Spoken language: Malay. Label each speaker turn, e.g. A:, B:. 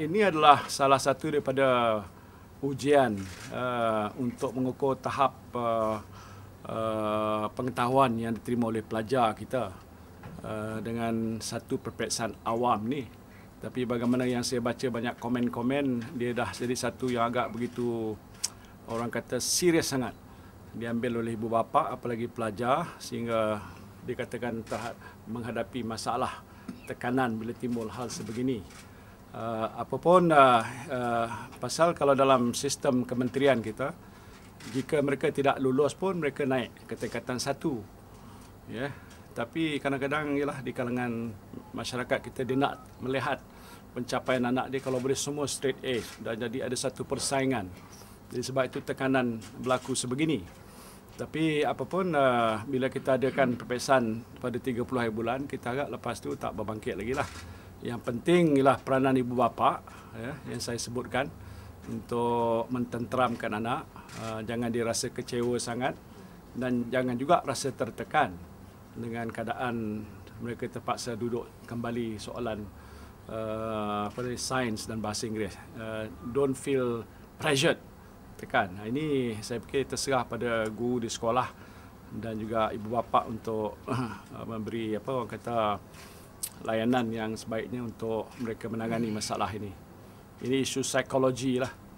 A: ini adalah salah satu daripada ujian uh, untuk mengukur tahap uh, uh, pengetahuan yang diterima oleh pelajar kita uh, dengan satu perpeksan awam ni. Tapi bagaimana yang saya baca banyak komen-komen, dia dah jadi satu yang agak begitu orang kata serius sangat diambil oleh ibu bapa apalagi pelajar sehingga dikatakan terhad menghadapi masalah tekanan bila timbul hal sebegini uh, eh, apapun uh, eh, uh, eh, pasal kalau dalam sistem kementerian kita jika mereka tidak lulus pun mereka naik ke tingkatan satu ya yeah. tapi kadang-kadang ialah di kalangan masyarakat kita dia nak melihat pencapaian anak dia kalau boleh semua straight A dan jadi ada satu persaingan jadi sebab itu tekanan berlaku sebegini tapi apapun uh, bila kita adakan perpesan pada 30 hari bulan kita agak lepas tu tak berbangkit lagi lah. Yang penting ialah peranan ibu bapa ya, yang saya sebutkan untuk mententeramkan anak. Ah, jangan dirasa kecewa sangat dan jangan juga rasa tertekan dengan keadaan mereka terpaksa duduk kembali soalan uh, apa ni, sains dan bahasa Inggeris. Uh, don't feel pressured, tekan. Ini saya fikir terserah pada guru di sekolah dan juga ibu bapa untuk uh, memberi apa orang kata uh, layanan yang sebaiknya untuk mereka menangani masalah ini. Ini isu psikologi lah